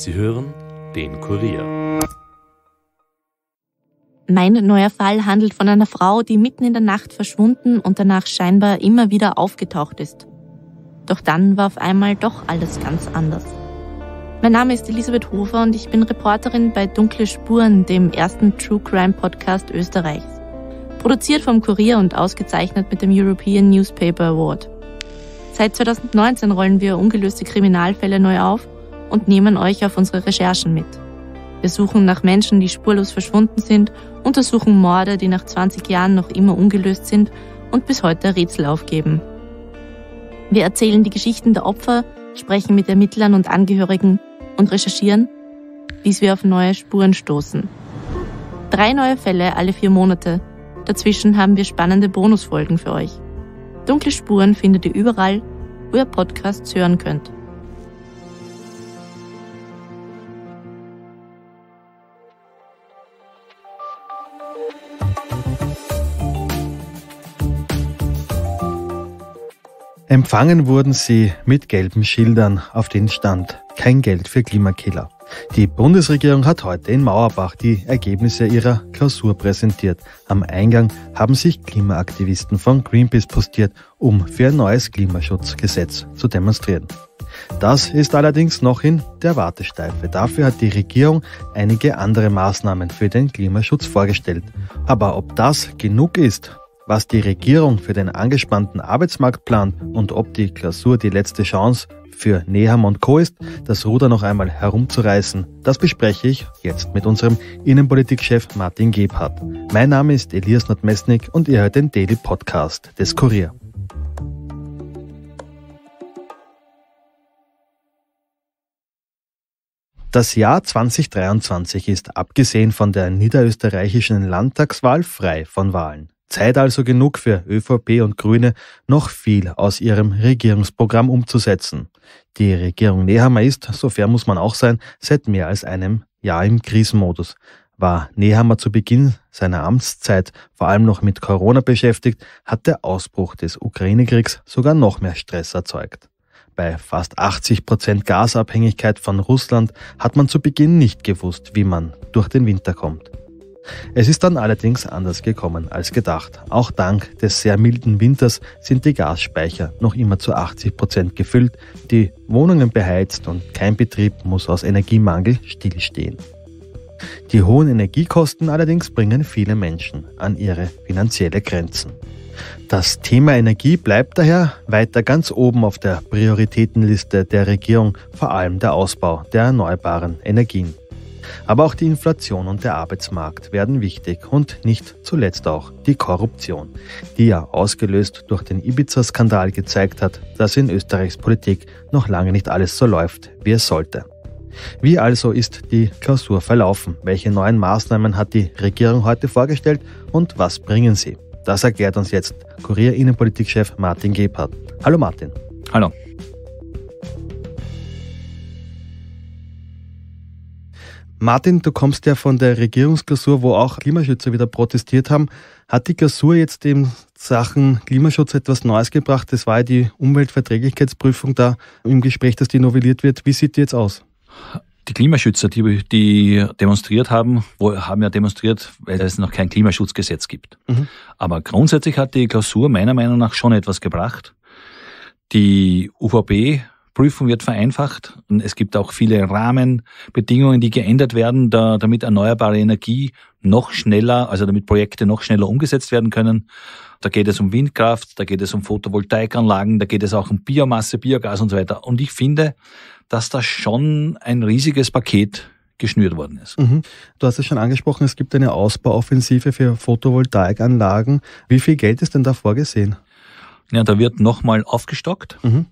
Sie hören den Kurier. Mein neuer Fall handelt von einer Frau, die mitten in der Nacht verschwunden und danach scheinbar immer wieder aufgetaucht ist. Doch dann war auf einmal doch alles ganz anders. Mein Name ist Elisabeth Hofer und ich bin Reporterin bei Dunkle Spuren, dem ersten True Crime Podcast Österreichs. Produziert vom Kurier und ausgezeichnet mit dem European Newspaper Award. Seit 2019 rollen wir ungelöste Kriminalfälle neu auf und nehmen euch auf unsere Recherchen mit. Wir suchen nach Menschen, die spurlos verschwunden sind, untersuchen Morde, die nach 20 Jahren noch immer ungelöst sind und bis heute Rätsel aufgeben. Wir erzählen die Geschichten der Opfer, sprechen mit Ermittlern und Angehörigen und recherchieren, bis wir auf neue Spuren stoßen. Drei neue Fälle alle vier Monate. Dazwischen haben wir spannende Bonusfolgen für euch. Dunkle Spuren findet ihr überall, wo ihr Podcasts hören könnt. Empfangen wurden sie mit gelben Schildern, auf denen stand kein Geld für Klimakiller. Die Bundesregierung hat heute in Mauerbach die Ergebnisse ihrer Klausur präsentiert. Am Eingang haben sich Klimaaktivisten von Greenpeace postiert, um für ein neues Klimaschutzgesetz zu demonstrieren. Das ist allerdings noch in der Wartesteife. Dafür hat die Regierung einige andere Maßnahmen für den Klimaschutz vorgestellt. Aber ob das genug ist, was die Regierung für den angespannten Arbeitsmarkt plant und ob die Klausur die letzte Chance für Neham und Co. ist, das Ruder noch einmal herumzureißen, das bespreche ich jetzt mit unserem Innenpolitikchef Martin Gebhardt. Mein Name ist Elias Nordmesnik und ihr hört den Daily Podcast des Kurier. Das Jahr 2023 ist abgesehen von der niederösterreichischen Landtagswahl frei von Wahlen. Zeit also genug für ÖVP und Grüne, noch viel aus ihrem Regierungsprogramm umzusetzen. Die Regierung Nehammer ist, so fair muss man auch sein, seit mehr als einem Jahr im Krisenmodus. War Nehammer zu Beginn seiner Amtszeit vor allem noch mit Corona beschäftigt, hat der Ausbruch des Ukraine-Kriegs sogar noch mehr Stress erzeugt. Bei fast 80 Prozent Gasabhängigkeit von Russland hat man zu Beginn nicht gewusst, wie man durch den Winter kommt. Es ist dann allerdings anders gekommen als gedacht. Auch dank des sehr milden Winters sind die Gasspeicher noch immer zu 80 Prozent gefüllt, die Wohnungen beheizt und kein Betrieb muss aus Energiemangel stillstehen. Die hohen Energiekosten allerdings bringen viele Menschen an ihre finanzielle Grenzen. Das Thema Energie bleibt daher weiter ganz oben auf der Prioritätenliste der Regierung, vor allem der Ausbau der erneuerbaren Energien. Aber auch die Inflation und der Arbeitsmarkt werden wichtig und nicht zuletzt auch die Korruption, die ja ausgelöst durch den Ibiza-Skandal gezeigt hat, dass in Österreichs Politik noch lange nicht alles so läuft, wie es sollte. Wie also ist die Klausur verlaufen? Welche neuen Maßnahmen hat die Regierung heute vorgestellt und was bringen sie? Das erklärt uns jetzt Kurier Innenpolitikchef Martin Gebhardt. Hallo Martin. Hallo. Martin, du kommst ja von der Regierungsklausur, wo auch Klimaschützer wieder protestiert haben. Hat die Klausur jetzt in Sachen Klimaschutz etwas Neues gebracht? Das war ja die Umweltverträglichkeitsprüfung da im Gespräch, dass die novelliert wird. Wie sieht die jetzt aus? Die Klimaschützer, die, die demonstriert haben, haben ja demonstriert, weil es noch kein Klimaschutzgesetz gibt. Mhm. Aber grundsätzlich hat die Klausur meiner Meinung nach schon etwas gebracht. Die UVP Prüfung wird vereinfacht. es gibt auch viele Rahmenbedingungen, die geändert werden, da, damit erneuerbare Energie noch schneller, also damit Projekte noch schneller umgesetzt werden können. Da geht es um Windkraft, da geht es um Photovoltaikanlagen, da geht es auch um Biomasse, Biogas und so weiter. Und ich finde, dass da schon ein riesiges Paket geschnürt worden ist. Mhm. Du hast es schon angesprochen, es gibt eine Ausbauoffensive für Photovoltaikanlagen. Wie viel Geld ist denn da vorgesehen? Ja, da wird nochmal aufgestockt. Mhm.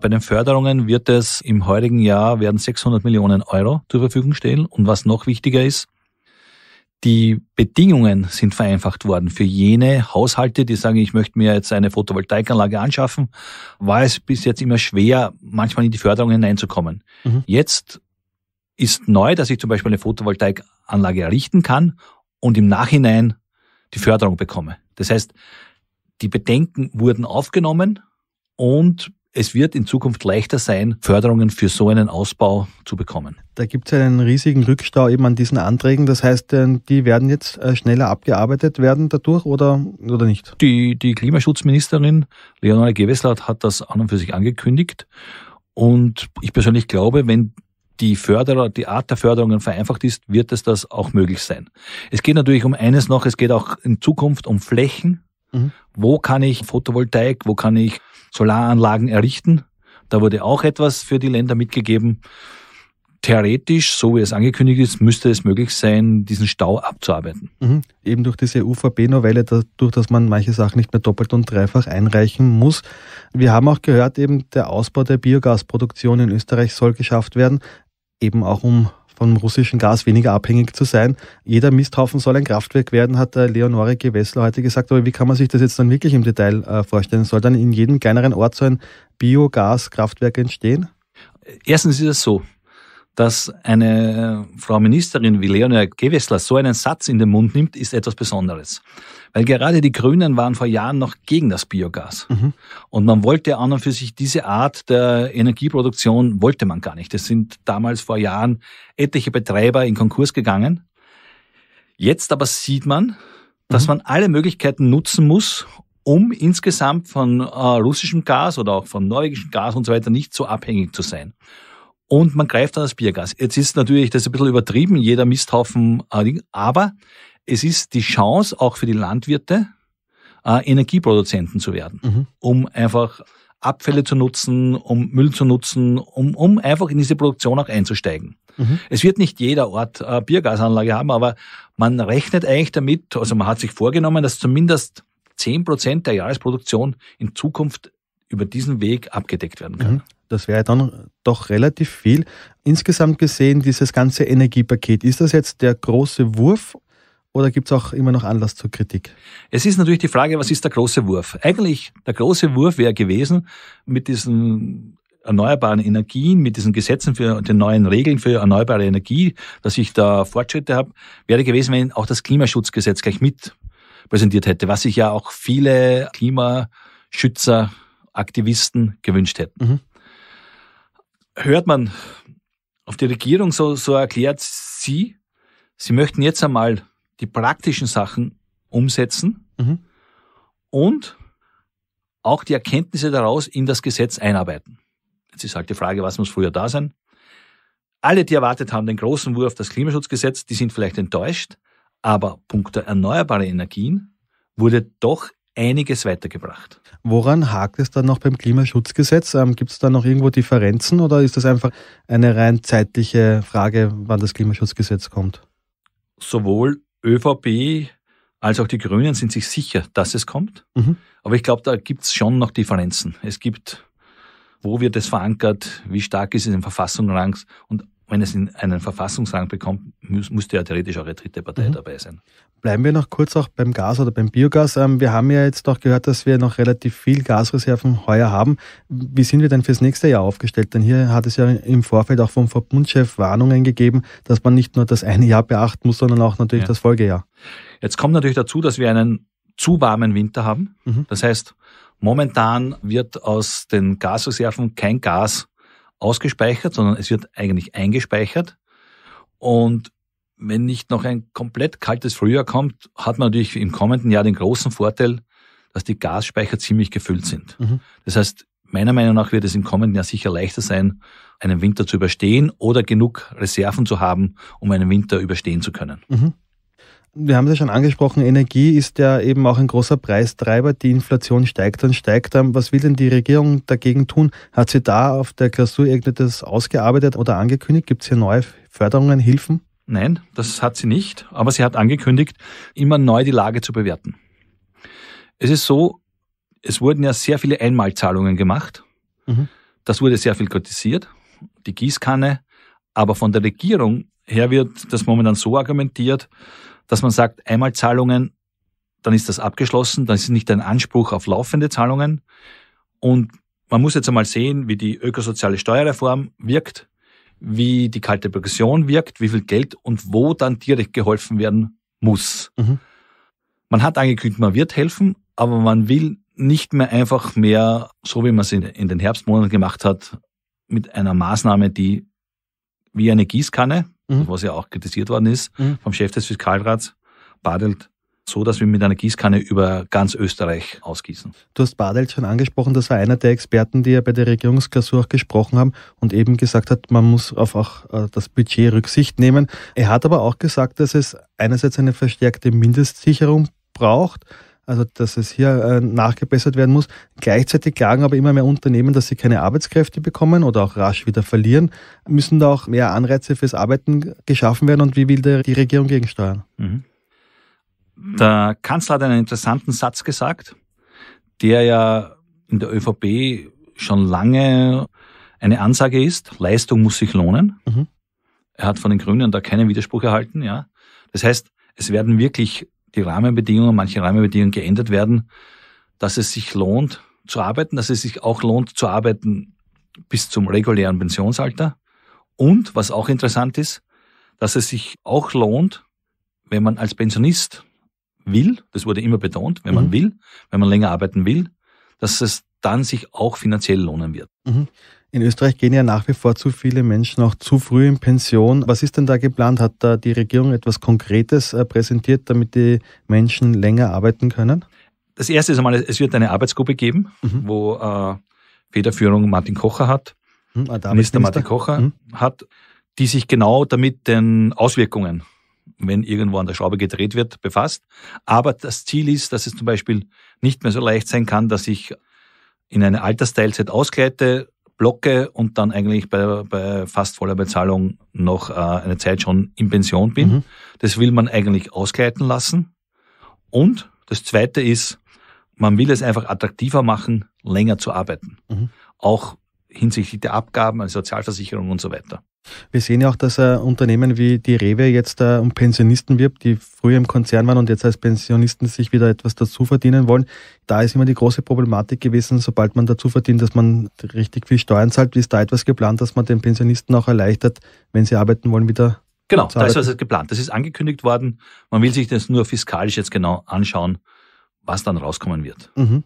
Bei den Förderungen wird es im heurigen Jahr werden 600 Millionen Euro zur Verfügung stehen. Und was noch wichtiger ist, die Bedingungen sind vereinfacht worden für jene Haushalte, die sagen, ich möchte mir jetzt eine Photovoltaikanlage anschaffen. War es bis jetzt immer schwer, manchmal in die Förderung hineinzukommen. Mhm. Jetzt ist neu, dass ich zum Beispiel eine Photovoltaikanlage errichten kann und im Nachhinein die Förderung bekomme. Das heißt, die Bedenken wurden aufgenommen und es wird in Zukunft leichter sein, Förderungen für so einen Ausbau zu bekommen. Da gibt es einen riesigen Rückstau eben an diesen Anträgen. Das heißt, äh, die werden jetzt äh, schneller abgearbeitet werden dadurch oder, oder nicht? Die, die Klimaschutzministerin Leonore Gewessler hat das an und für sich angekündigt. Und ich persönlich glaube, wenn die Förderer, die Art der Förderungen vereinfacht ist, wird es das auch möglich sein. Es geht natürlich um eines noch, es geht auch in Zukunft um Flächen. Mhm. Wo kann ich Photovoltaik, wo kann ich Solaranlagen errichten. Da wurde auch etwas für die Länder mitgegeben. Theoretisch, so wie es angekündigt ist, müsste es möglich sein, diesen Stau abzuarbeiten. Mhm. Eben durch diese UVB-Novelle, dadurch, dass man manche Sachen nicht mehr doppelt und dreifach einreichen muss. Wir haben auch gehört, eben der Ausbau der Biogasproduktion in Österreich soll geschafft werden, eben auch um vom russischen Gas weniger abhängig zu sein. Jeder Misthaufen soll ein Kraftwerk werden, hat Leonore Gewessler heute gesagt. Aber wie kann man sich das jetzt dann wirklich im Detail äh, vorstellen? Soll dann in jedem kleineren Ort so ein Biogaskraftwerk entstehen? Erstens ist es so, dass eine äh, Frau Ministerin wie Leonie Gewessler so einen Satz in den Mund nimmt, ist etwas Besonderes. Weil gerade die Grünen waren vor Jahren noch gegen das Biogas. Mhm. Und man wollte an und für sich diese Art der Energieproduktion, wollte man gar nicht. Es sind damals vor Jahren etliche Betreiber in Konkurs gegangen. Jetzt aber sieht man, dass mhm. man alle Möglichkeiten nutzen muss, um insgesamt von äh, russischem Gas oder auch von norwegischem Gas und so weiter nicht so abhängig zu sein und man greift dann das Biergas. Jetzt ist natürlich das ein bisschen übertrieben, jeder Misthaufen, äh, aber es ist die Chance auch für die Landwirte, äh, Energieproduzenten zu werden, mhm. um einfach Abfälle zu nutzen, um Müll zu nutzen, um, um einfach in diese Produktion auch einzusteigen. Mhm. Es wird nicht jeder Ort äh, Biergasanlage haben, aber man rechnet eigentlich damit, also man hat sich vorgenommen, dass zumindest zehn Prozent der Jahresproduktion in Zukunft über diesen Weg abgedeckt werden kann. Mhm. Das wäre dann doch relativ viel. Insgesamt gesehen, dieses ganze Energiepaket, ist das jetzt der große Wurf oder gibt es auch immer noch Anlass zur Kritik? Es ist natürlich die Frage, was ist der große Wurf? Eigentlich, der große Wurf wäre gewesen, mit diesen erneuerbaren Energien, mit diesen Gesetzen für den neuen Regeln für erneuerbare Energie, dass ich da Fortschritte habe, wäre gewesen, wenn auch das Klimaschutzgesetz gleich mit präsentiert hätte, was sich ja auch viele Klimaschützer, Aktivisten gewünscht hätten. Mhm hört man auf die Regierung, so, so erklärt sie, sie möchten jetzt einmal die praktischen Sachen umsetzen mhm. und auch die Erkenntnisse daraus in das Gesetz einarbeiten. Jetzt ist halt die Frage, was muss früher da sein? Alle, die erwartet haben, den großen Wurf, das Klimaschutzgesetz, die sind vielleicht enttäuscht, aber Punkt der erneuerbare Energien wurde doch einiges weitergebracht. Woran hakt es dann noch beim Klimaschutzgesetz? Ähm, gibt es da noch irgendwo Differenzen oder ist das einfach eine rein zeitliche Frage, wann das Klimaschutzgesetz kommt? Sowohl ÖVP als auch die Grünen sind sich sicher, dass es kommt. Mhm. Aber ich glaube, da gibt es schon noch Differenzen. Es gibt, wo wird es verankert, wie stark ist es in Verfassung und wenn es in einen Verfassungsrang bekommt, müsste ja theoretisch auch eine dritte Partei mhm. dabei sein. Bleiben wir noch kurz auch beim Gas oder beim Biogas. Ähm, wir haben ja jetzt doch gehört, dass wir noch relativ viel Gasreserven heuer haben. Wie sind wir denn fürs nächste Jahr aufgestellt? Denn hier hat es ja im Vorfeld auch vom Verbundchef Warnungen gegeben, dass man nicht nur das eine Jahr beachten muss, sondern auch natürlich ja. das Folgejahr. Jetzt kommt natürlich dazu, dass wir einen zu warmen Winter haben. Mhm. Das heißt, momentan wird aus den Gasreserven kein Gas ausgespeichert, sondern es wird eigentlich eingespeichert. Und wenn nicht noch ein komplett kaltes Frühjahr kommt, hat man natürlich im kommenden Jahr den großen Vorteil, dass die Gasspeicher ziemlich gefüllt sind. Mhm. Das heißt, meiner Meinung nach wird es im kommenden Jahr sicher leichter sein, einen Winter zu überstehen oder genug Reserven zu haben, um einen Winter überstehen zu können. Mhm wir haben es ja schon angesprochen, Energie ist ja eben auch ein großer Preistreiber. Die Inflation steigt und steigt. Ähm, was will denn die Regierung dagegen tun? Hat sie da auf der Klausur irgendetwas ausgearbeitet oder angekündigt? Gibt es hier neue Förderungen, Hilfen? Nein, das hat sie nicht. Aber sie hat angekündigt, immer neu die Lage zu bewerten. Es ist so, es wurden ja sehr viele Einmalzahlungen gemacht. Mhm. Das wurde sehr viel kritisiert. Die Gießkanne. Aber von der Regierung her wird das momentan so argumentiert, dass man sagt, einmal Zahlungen, dann ist das abgeschlossen, dann ist nicht ein Anspruch auf laufende Zahlungen. Und man muss jetzt einmal sehen, wie die ökosoziale Steuerreform wirkt, wie die kalte Progression wirkt, wie viel Geld und wo dann direkt geholfen werden muss. Mhm. Man hat angekündigt, man wird helfen, aber man will nicht mehr einfach mehr, so wie man es in den Herbstmonaten gemacht hat, mit einer Maßnahme, die wie eine Gießkanne mhm. Also was ja auch kritisiert worden ist, mhm. vom Chef des Fiskalrats, Badelt, so dass wir mit einer Gießkanne über ganz Österreich ausgießen. Du hast Badelt schon angesprochen, das war einer der Experten, die ja bei der Regierungsklausur auch gesprochen haben und eben gesagt hat, man muss auf auch äh, das Budget Rücksicht nehmen. Er hat aber auch gesagt, dass es einerseits eine verstärkte Mindestsicherung braucht, also dass es hier äh, nachgebessert werden muss. Gleichzeitig klagen aber immer mehr Unternehmen, dass sie keine Arbeitskräfte bekommen oder auch rasch wieder verlieren. Müssen da auch mehr Anreize fürs Arbeiten geschaffen werden und wie will der, die Regierung gegensteuern? Mhm. Der Kanzler hat einen interessanten Satz gesagt, der ja in der ÖVP schon lange eine Ansage ist, Leistung muss sich lohnen. Mhm. Er hat von den Grünen da keinen Widerspruch erhalten, ja. Das heißt, es werden wirklich die Rahmenbedingungen, manche Rahmenbedingungen geändert werden, dass es sich lohnt zu arbeiten, dass es sich auch lohnt zu arbeiten bis zum regulären Pensionsalter. Und was auch interessant ist, dass es sich auch lohnt, wenn man als Pensionist will, das wurde immer betont, wenn mhm. man will, wenn man länger arbeiten will, dass es dann sich auch finanziell lohnen wird. Mhm. In Österreich gehen ja nach wie vor zu viele Menschen auch zu früh in Pension. Was ist denn da geplant? Hat da die Regierung etwas Konkretes äh, präsentiert, damit die Menschen länger arbeiten können? Das erste ist einmal, es wird eine Arbeitsgruppe geben, mhm. wo äh, Federführung Martin Kocher hat, mhm, Minister, Martin Kocher mhm. hat, die sich genau damit den Auswirkungen, wenn irgendwo an der Schraube gedreht wird, befasst. Aber das Ziel ist, dass es zum Beispiel nicht mehr so leicht sein kann, dass ich in eine Altersteilzeit ausgleite, blocke und dann eigentlich bei, bei fast voller Bezahlung noch äh, eine Zeit schon in Pension bin. Mhm. Das will man eigentlich ausgleiten lassen. Und das Zweite ist, man will es einfach attraktiver machen, länger zu arbeiten. Mhm. Auch hinsichtlich der Abgaben, der also Sozialversicherung und so weiter. Wir sehen ja auch, dass äh, Unternehmen wie die Rewe jetzt äh, um Pensionisten wirbt, die früher im Konzern waren und jetzt als Pensionisten sich wieder etwas dazu verdienen wollen. Da ist immer die große Problematik gewesen, sobald man dazu verdient, dass man richtig viel Steuern zahlt. Ist da etwas geplant, dass man den Pensionisten auch erleichtert, wenn sie arbeiten wollen, wieder Genau, da ist was geplant. Das ist angekündigt worden. Man will sich das nur fiskalisch jetzt genau anschauen, was dann rauskommen wird mhm.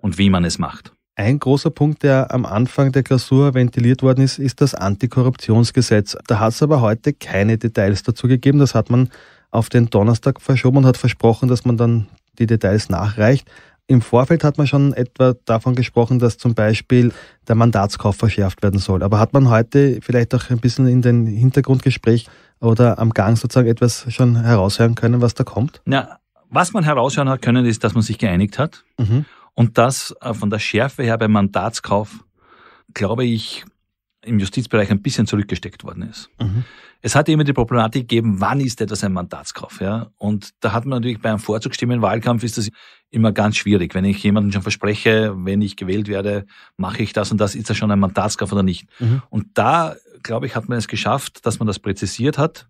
und wie man es macht. Ein großer Punkt, der am Anfang der Klausur ventiliert worden ist, ist das Antikorruptionsgesetz. Da hat es aber heute keine Details dazu gegeben. Das hat man auf den Donnerstag verschoben und hat versprochen, dass man dann die Details nachreicht. Im Vorfeld hat man schon etwa davon gesprochen, dass zum Beispiel der Mandatskauf verschärft werden soll. Aber hat man heute vielleicht auch ein bisschen in den Hintergrundgespräch oder am Gang sozusagen etwas schon heraushören können, was da kommt? Na, was man heraushören hat können, ist, dass man sich geeinigt hat. Mhm. Und das äh, von der Schärfe her beim Mandatskauf, glaube ich, im Justizbereich ein bisschen zurückgesteckt worden ist. Mhm. Es hat immer die Problematik gegeben, wann ist etwas ein Mandatskauf? Ja? Und da hat man natürlich bei einem Vorzugsstimmenwahlkampf ist das immer ganz schwierig. Wenn ich jemandem schon verspreche, wenn ich gewählt werde, mache ich das und das, ist das schon ein Mandatskauf oder nicht? Mhm. Und da, glaube ich, hat man es geschafft, dass man das präzisiert hat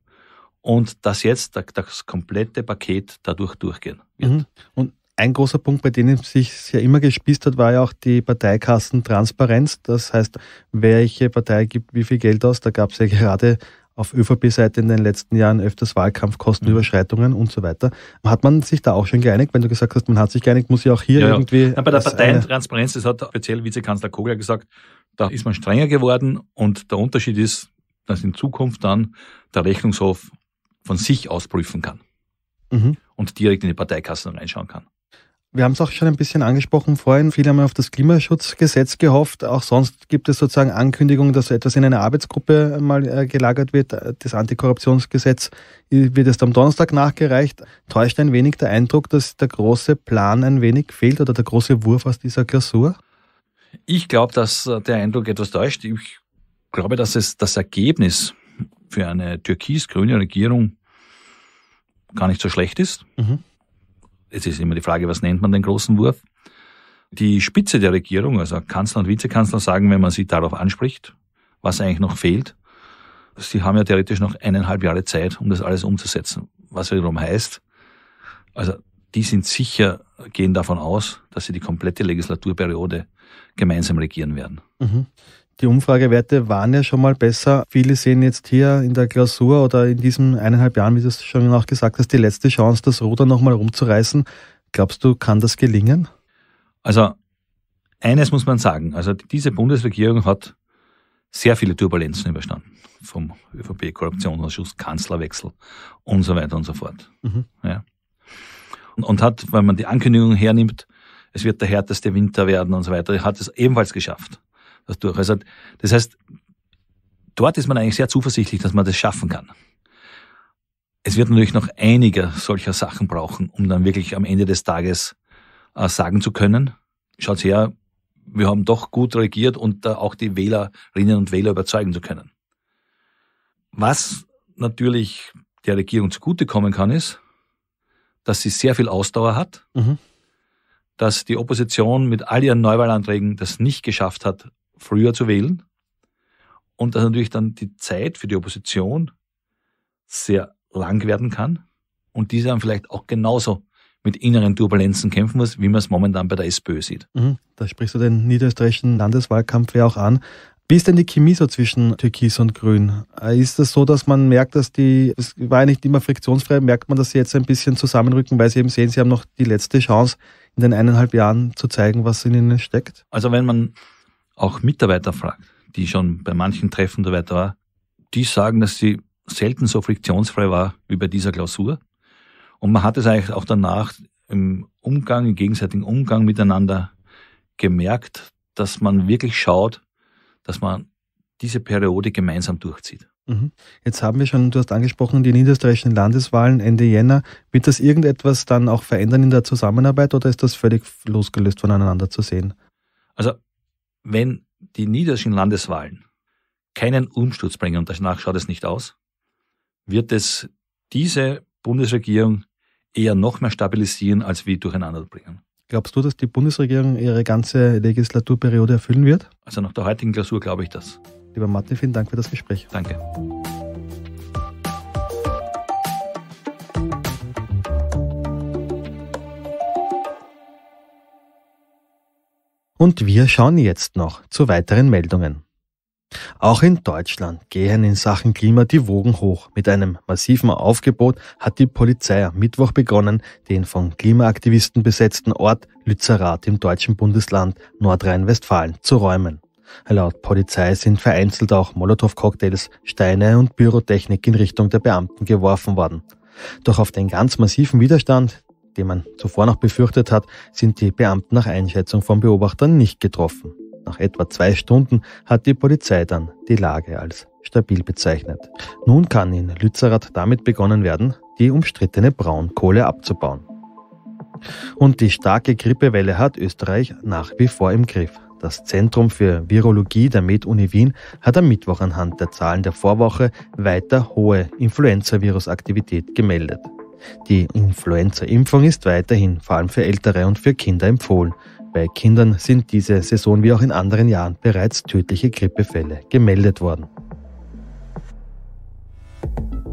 und dass jetzt das komplette Paket dadurch durchgehen wird. Mhm. Und ein großer Punkt, bei dem es sich ja immer gespießt hat, war ja auch die Parteikassentransparenz. Das heißt, welche Partei gibt wie viel Geld aus. Da gab es ja gerade auf ÖVP-Seite in den letzten Jahren öfters Wahlkampfkostenüberschreitungen mhm. und so weiter. Hat man sich da auch schon geeinigt? Wenn du gesagt hast, man hat sich geeinigt, muss ich auch hier ja, irgendwie. Ja. bei der Parteientransparenz, das hat speziell Vizekanzler Kogler gesagt, da ist man strenger geworden und der Unterschied ist, dass in Zukunft dann der Rechnungshof von sich aus prüfen kann mhm. und direkt in die Parteikassen reinschauen kann. Wir haben es auch schon ein bisschen angesprochen vorhin. Viele haben auf das Klimaschutzgesetz gehofft. Auch sonst gibt es sozusagen Ankündigungen, dass etwas in eine Arbeitsgruppe mal äh, gelagert wird. Das Antikorruptionsgesetz äh, wird erst am Donnerstag nachgereicht. Täuscht ein wenig der Eindruck, dass der große Plan ein wenig fehlt oder der große Wurf aus dieser Klausur? Ich glaube, dass äh, der Eindruck etwas täuscht. Ich glaube, dass es das Ergebnis für eine türkis-grüne Regierung gar nicht so schlecht ist. Mhm es ist immer die Frage, was nennt man den großen Wurf? Die Spitze der Regierung, also Kanzler und Vizekanzler, sagen, wenn man sie darauf anspricht, was eigentlich noch fehlt, sie haben ja theoretisch noch eineinhalb Jahre Zeit, um das alles umzusetzen. Was wiederum heißt, also die sind sicher, gehen davon aus, dass sie die komplette Legislaturperiode gemeinsam regieren werden. Mhm. Die Umfragewerte waren ja schon mal besser. Viele sehen jetzt hier in der Klausur oder in diesen eineinhalb Jahren, wie du es schon auch gesagt hast, die letzte Chance, das Ruder nochmal rumzureißen. Glaubst du, kann das gelingen? Also, eines muss man sagen. Also, diese Bundesregierung hat sehr viele Turbulenzen überstanden. Vom ÖVP-Korruptionsausschuss, Kanzlerwechsel und so weiter und so fort. Mhm. Ja. Und, und hat, wenn man die Ankündigung hernimmt, es wird der härteste Winter werden und so weiter, hat es ebenfalls geschafft das durch. Also, das heißt, dort ist man eigentlich sehr zuversichtlich, dass man das schaffen kann. Es wird natürlich noch einige solcher Sachen brauchen, um dann wirklich am Ende des Tages äh, sagen zu können, schaut her, wir haben doch gut regiert und äh, auch die Wählerinnen und Wähler überzeugen zu können. Was natürlich der Regierung zugutekommen kann, ist, dass sie sehr viel Ausdauer hat, mhm. dass die Opposition mit all ihren Neuwahlanträgen das nicht geschafft hat, früher zu wählen und dass natürlich dann die Zeit für die Opposition sehr lang werden kann und diese dann vielleicht auch genauso mit inneren Turbulenzen kämpfen muss, wie man es momentan bei der SPÖ sieht. Mhm. Da sprichst du den niederösterreichischen Landeswahlkampf ja auch an. Wie ist denn die Chemie so zwischen Türkis und Grün? Äh, ist das so, dass man merkt, dass die, es war ja nicht immer friktionsfrei, merkt man, dass sie jetzt ein bisschen zusammenrücken, weil sie eben sehen, sie haben noch die letzte Chance, in den eineinhalb Jahren zu zeigen, was in ihnen steckt? Also wenn man auch Mitarbeiter fragt, die schon bei manchen Treffen dabei war, die sagen, dass sie selten so friktionsfrei war wie bei dieser Klausur. Und man hat es eigentlich auch danach im Umgang, im gegenseitigen Umgang miteinander gemerkt, dass man wirklich schaut, dass man diese Periode gemeinsam durchzieht. Mhm. Jetzt haben wir schon, du hast angesprochen, die niederösterreichischen Landeswahlen Ende Jänner. Wird das irgendetwas dann auch verändern in der Zusammenarbeit oder ist das völlig losgelöst voneinander zu sehen? Also wenn die niederländischen Landeswahlen keinen Umsturz bringen, und danach schaut es nicht aus, wird es diese Bundesregierung eher noch mehr stabilisieren, als wie durcheinander bringen. Glaubst du, dass die Bundesregierung ihre ganze Legislaturperiode erfüllen wird? Also nach der heutigen Klausur glaube ich das. Lieber Matti, vielen Dank für das Gespräch. Danke. Und wir schauen jetzt noch zu weiteren Meldungen. Auch in Deutschland gehen in Sachen Klima die Wogen hoch. Mit einem massiven Aufgebot hat die Polizei am Mittwoch begonnen, den von Klimaaktivisten besetzten Ort Lützerath im deutschen Bundesland Nordrhein-Westfalen zu räumen. Laut Polizei sind vereinzelt auch Molotow-Cocktails, Steine und Bürotechnik in Richtung der Beamten geworfen worden. Doch auf den ganz massiven Widerstand, den man zuvor noch befürchtet hat, sind die Beamten nach Einschätzung von Beobachtern nicht getroffen. Nach etwa zwei Stunden hat die Polizei dann die Lage als stabil bezeichnet. Nun kann in Lützerath damit begonnen werden, die umstrittene Braunkohle abzubauen. Und die starke Grippewelle hat Österreich nach wie vor im Griff. Das Zentrum für Virologie der Med-Uni Wien hat am Mittwoch anhand der Zahlen der Vorwoche weiter hohe Influenzavirus-Aktivität gemeldet. Die Influenza-Impfung ist weiterhin vor allem für Ältere und für Kinder empfohlen. Bei Kindern sind diese Saison wie auch in anderen Jahren bereits tödliche Grippefälle gemeldet worden.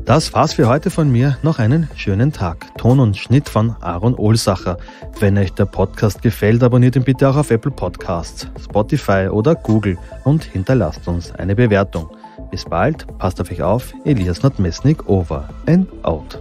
Das war's für heute von mir. Noch einen schönen Tag. Ton und Schnitt von Aaron Olsacher. Wenn euch der Podcast gefällt, abonniert ihn bitte auch auf Apple Podcasts, Spotify oder Google und hinterlasst uns eine Bewertung. Bis bald, passt auf euch auf. Elias Nordmesnik over and out.